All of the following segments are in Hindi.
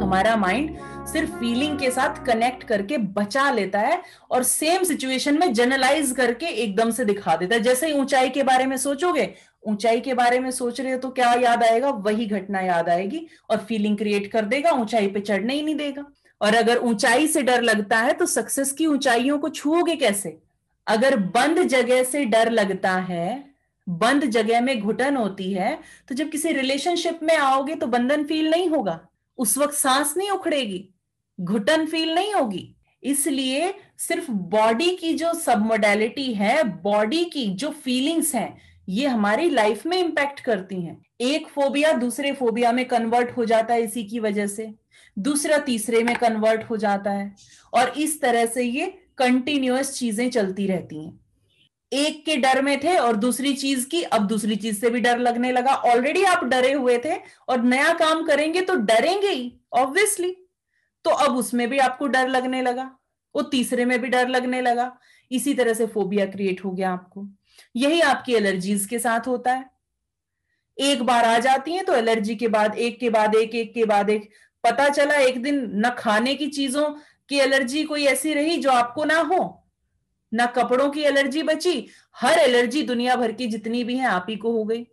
हमारा माइंड सिर्फ फीलिंग के साथ कनेक्ट करके बचा लेता है और सेम सिचुएशन में जनरलाइज करके एकदम से दिखा देता है जैसे ऊंचाई के बारे में सोचोगे ऊंचाई के बारे में सोच रहे हो तो क्या याद आएगा वही घटना याद आएगी और फीलिंग क्रिएट कर देगा ऊंचाई पे चढ़ने ही नहीं देगा और अगर ऊंचाई से डर लगता है तो सक्सेस की ऊंचाइयों को छूओगे कैसे अगर बंद जगह से डर लगता है बंद जगह में घुटन होती है तो जब किसी रिलेशनशिप में आओगे तो बंधन फील नहीं होगा उस वक्त सांस नहीं उखड़ेगी घुटन फील नहीं होगी इसलिए सिर्फ बॉडी की जो सब मोडेलिटी है बॉडी की जो फीलिंग्स हैं ये हमारी लाइफ में इंपैक्ट करती हैं एक फोबिया दूसरे फोबिया में कन्वर्ट हो जाता है इसी की वजह से दूसरा तीसरे में कन्वर्ट हो जाता है और इस तरह से ये कंटिन्यूस चीजें चलती रहती हैं एक के डर में थे और दूसरी चीज की अब दूसरी चीज से भी डर लगने लगा ऑलरेडी आप डरे हुए थे और नया काम करेंगे तो डरेंगे ही ऑब्वियसली तो अब उसमें भी आपको डर लगने लगा वो तीसरे में भी डर लगने लगा इसी तरह से फोबिया क्रिएट हो गया आपको यही आपकी एलर्जीज के साथ होता है एक बार आ जाती है तो एलर्जी के बाद एक के बाद एक एक के बाद एक पता चला एक दिन न खाने की चीजों की एलर्जी कोई ऐसी रही जो आपको ना हो ना कपड़ों की एलर्जी बची हर एलर्जी दुनिया भर की जितनी भी है आप ही को हो गई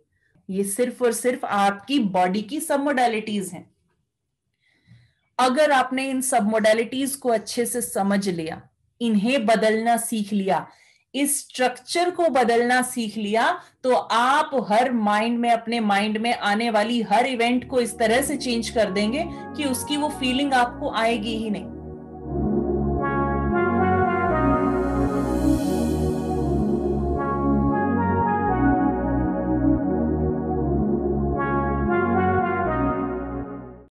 ये सिर्फ और सिर्फ आपकी बॉडी की सब मोडेलिटीज हैं अगर आपने इन सब मोडेलिटीज को अच्छे से समझ लिया इन्हें बदलना सीख लिया इस स्ट्रक्चर को बदलना सीख लिया तो आप हर माइंड में अपने माइंड में आने वाली हर इवेंट को इस तरह से चेंज कर देंगे कि उसकी वो फीलिंग आपको आएगी ही नहीं